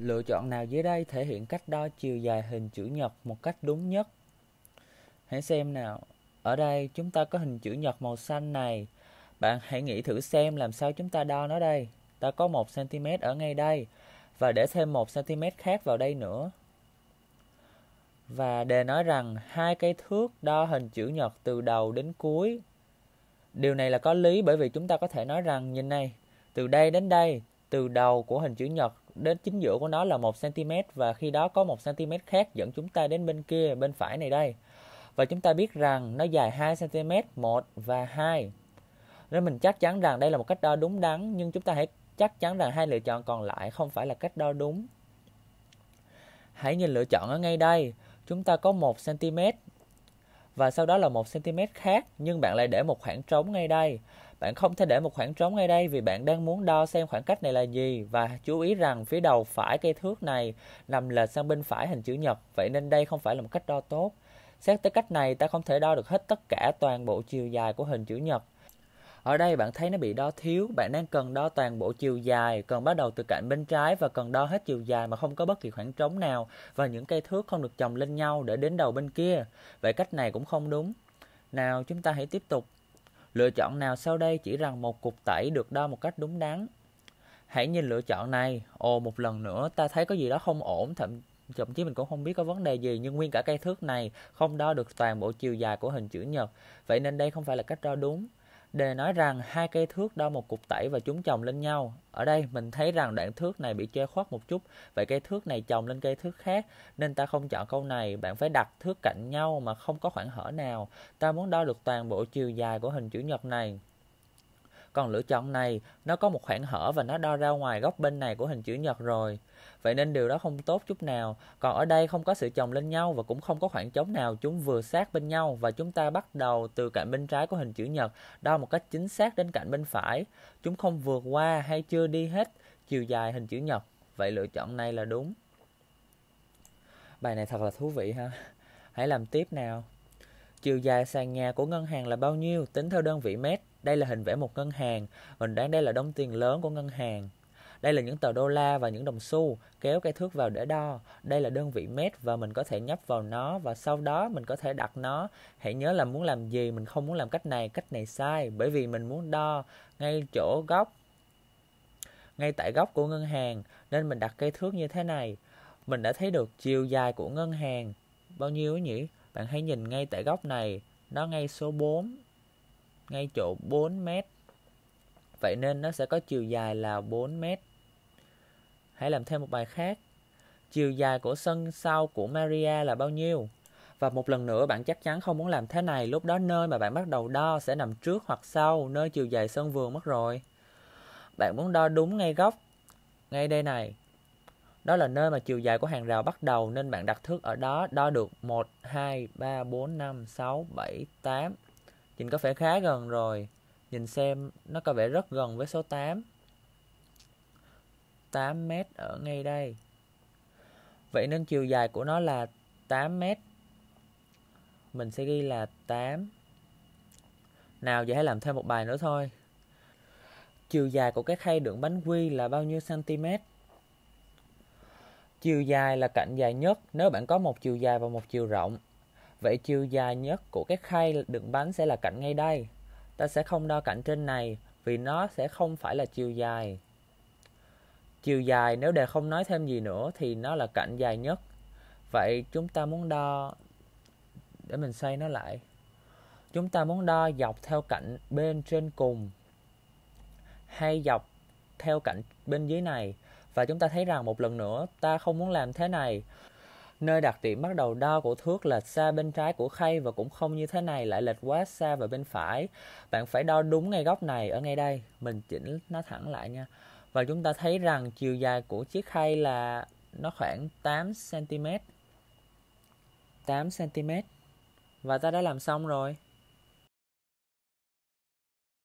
Lựa chọn nào dưới đây thể hiện cách đo chiều dài hình chữ nhật một cách đúng nhất? Hãy xem nào. Ở đây chúng ta có hình chữ nhật màu xanh này. Bạn hãy nghĩ thử xem làm sao chúng ta đo nó đây. Ta có 1 cm ở ngay đây và để thêm 1 cm khác vào đây nữa. Và đề nói rằng hai cây thước đo hình chữ nhật từ đầu đến cuối. Điều này là có lý bởi vì chúng ta có thể nói rằng nhìn này, từ đây đến đây, từ đầu của hình chữ nhật đến chính giữa của nó là 1 cm và khi đó có 1 cm khác dẫn chúng ta đến bên kia bên phải này đây. Và chúng ta biết rằng nó dài 2 cm 1 và 2. Nên mình chắc chắn rằng đây là một cách đo đúng đắn nhưng chúng ta hãy chắc chắn rằng hai lựa chọn còn lại không phải là cách đo đúng. Hãy nhìn lựa chọn ở ngay đây, chúng ta có 1 cm và sau đó là 1 cm khác nhưng bạn lại để một khoảng trống ngay đây bạn không thể để một khoảng trống ngay đây vì bạn đang muốn đo xem khoảng cách này là gì và chú ý rằng phía đầu phải cây thước này nằm lệch sang bên phải hình chữ nhật, vậy nên đây không phải là một cách đo tốt. Xét tới cách này, ta không thể đo được hết tất cả toàn bộ chiều dài của hình chữ nhật. Ở đây bạn thấy nó bị đo thiếu, bạn đang cần đo toàn bộ chiều dài, cần bắt đầu từ cạnh bên trái và cần đo hết chiều dài mà không có bất kỳ khoảng trống nào và những cây thước không được chồng lên nhau để đến đầu bên kia. Vậy cách này cũng không đúng. Nào chúng ta hãy tiếp tục Lựa chọn nào sau đây chỉ rằng một cục tẩy được đo một cách đúng đắn. Hãy nhìn lựa chọn này, ồ một lần nữa ta thấy có gì đó không ổn, thậm thậm chí mình cũng không biết có vấn đề gì nhưng nguyên cả cây thước này không đo được toàn bộ chiều dài của hình chữ nhật vậy nên đây không phải là cách đo đúng Đề nói rằng hai cây thước đo một cục tẩy và chúng chồng lên nhau. Ở đây mình thấy rằng đoạn thước này bị che khuất một chút, vậy cây thước này chồng lên cây thước khác, nên ta không chọn câu này, bạn phải đặt thước cạnh nhau mà không có khoảng hở nào. Ta muốn đo được toàn bộ chiều dài của hình chữ nhật này. Còn lựa chọn này, nó có một khoảng hở và nó đo ra ngoài góc bên này của hình chữ nhật rồi. Vậy nên điều đó không tốt chút nào. Còn ở đây không có sự chồng lên nhau và cũng không có khoảng trống nào chúng vừa sát bên nhau và chúng ta bắt đầu từ cạnh bên trái của hình chữ nhật đo một cách chính xác đến cạnh bên phải. Chúng không vượt qua hay chưa đi hết chiều dài hình chữ nhật. Vậy lựa chọn này là đúng. Bài này thật là thú vị ha. Hãy làm tiếp nào. Chiều dài sàn nhà của ngân hàng là bao nhiêu? Tính theo đơn vị mét. Đây là hình vẽ một ngân hàng, mình đoán đây là đồng tiền lớn của ngân hàng. Đây là những tờ đô la và những đồng xu, kéo cây thước vào để đo. Đây là đơn vị mét và mình có thể nhấp vào nó và sau đó mình có thể đặt nó. Hãy nhớ là muốn làm gì, mình không muốn làm cách này, cách này sai bởi vì mình muốn đo ngay chỗ góc ngay tại góc của ngân hàng nên mình đặt cây thước như thế này. Mình đã thấy được chiều dài của ngân hàng bao nhiêu nhỉ? Bạn hãy nhìn ngay tại góc này, nó ngay số 4 ngay chỗ 4 m. Vậy nên nó sẽ có chiều dài là 4 m. Hãy làm thêm một bài khác. Chiều dài của sân sau của Maria là bao nhiêu? Và một lần nữa bạn chắc chắn không muốn làm thế này, lúc đó nơi mà bạn bắt đầu đo sẽ nằm trước hoặc sau nơi chiều dài sân vườn mất rồi. Bạn muốn đo đúng ngay góc, ngay đây này. Đó là nơi mà chiều dài của hàng rào bắt đầu nên bạn đặt thước ở đó, đo được 1, 2, 3, 4, 5, 6, 7, 8, Nhìn có vẻ khá gần rồi. Nhìn xem, nó có vẻ rất gần với số 8. 8 mét ở ngay đây. Vậy nên chiều dài của nó là 8 mét. Mình sẽ ghi là 8. Nào vậy hãy làm thêm một bài nữa thôi. Chiều dài của cái khay đựng bánh quy là bao nhiêu cm? Chiều dài là cạnh dài nhất nếu bạn có một chiều dài và một chiều rộng. Vậy chiều dài nhất của cái khay đựng bánh sẽ là cạnh ngay đây. Ta sẽ không đo cạnh trên này vì nó sẽ không phải là chiều dài. Chiều dài nếu đề không nói thêm gì nữa thì nó là cạnh dài nhất. Vậy chúng ta muốn đo để mình xoay nó lại. Chúng ta muốn đo dọc theo cạnh bên trên cùng hay dọc theo cạnh bên dưới này và chúng ta thấy rằng một lần nữa ta không muốn làm thế này Nơi đặc điểm bắt đầu đo của thước lệch xa bên trái của khay và cũng không như thế này lại lệch quá xa về bên phải. Bạn phải đo đúng ngay góc này ở ngay đây. Mình chỉnh nó thẳng lại nha. Và chúng ta thấy rằng chiều dài của chiếc khay là nó khoảng 8 cm. 8 cm. Và ta đã làm xong rồi.